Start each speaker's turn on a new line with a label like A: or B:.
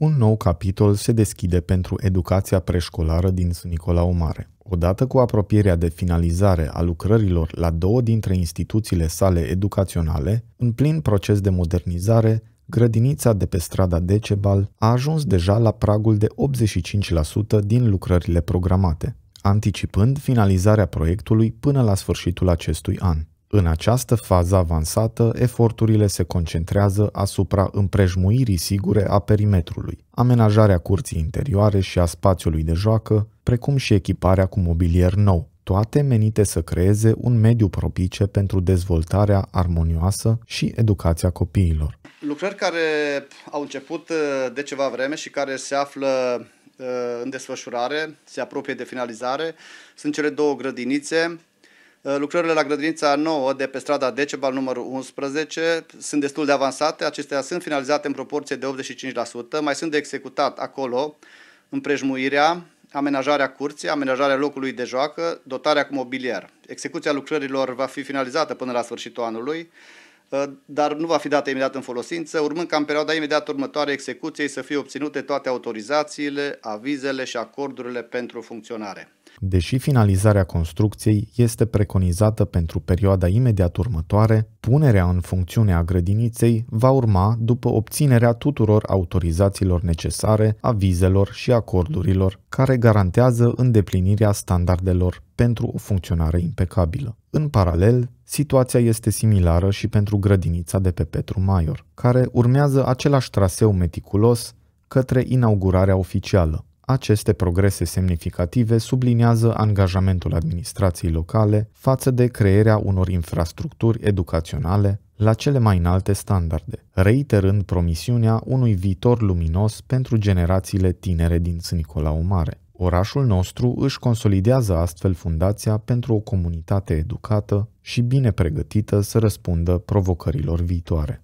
A: un nou capitol se deschide pentru educația preșcolară din Nicolau Mare. Odată cu apropierea de finalizare a lucrărilor la două dintre instituțiile sale educaționale, în plin proces de modernizare, grădinița de pe strada Decebal a ajuns deja la pragul de 85% din lucrările programate, anticipând finalizarea proiectului până la sfârșitul acestui an. În această fază avansată, eforturile se concentrează asupra împrejmuirii sigure a perimetrului, amenajarea curții interioare și a spațiului de joacă, precum și echiparea cu mobilier nou, toate menite să creeze un mediu propice pentru dezvoltarea armonioasă și educația copiilor.
B: Lucrări care au început uh, de ceva vreme și care se află uh, în desfășurare, se apropie de finalizare, sunt cele două grădinițe Eh, lucrările la grădinița nouă de pe strada Decebal numărul 11 sunt destul de avansate. Acestea sunt finalizate în proporție de 85%. Mai sunt de executat acolo împrejmuirea, amenajarea curții, amenajarea locului de joacă, dotarea cu mobilier. Execuția lucrărilor va fi finalizată până la sfârșitul anului, eh, dar nu va fi dată imediat în folosință, urmând ca în perioada imediat următoare execuției să fie obținute toate autorizațiile, avizele și acordurile pentru funcționare.
A: Deși finalizarea construcției este preconizată pentru perioada imediat următoare, punerea în funcțiune a grădiniței va urma după obținerea tuturor autorizațiilor necesare, avizelor și acordurilor care garantează îndeplinirea standardelor pentru o funcționare impecabilă. În paralel, situația este similară și pentru grădinița de pe Petru Maior, care urmează același traseu meticulos către inaugurarea oficială. Aceste progrese semnificative subliniază angajamentul administrației locale față de crearea unor infrastructuri educaționale la cele mai înalte standarde, reiterând promisiunea unui viitor luminos pentru generațiile tinere din Sânicolau Mare. Orașul nostru își consolidează astfel fundația pentru o comunitate educată și bine pregătită să răspundă provocărilor viitoare.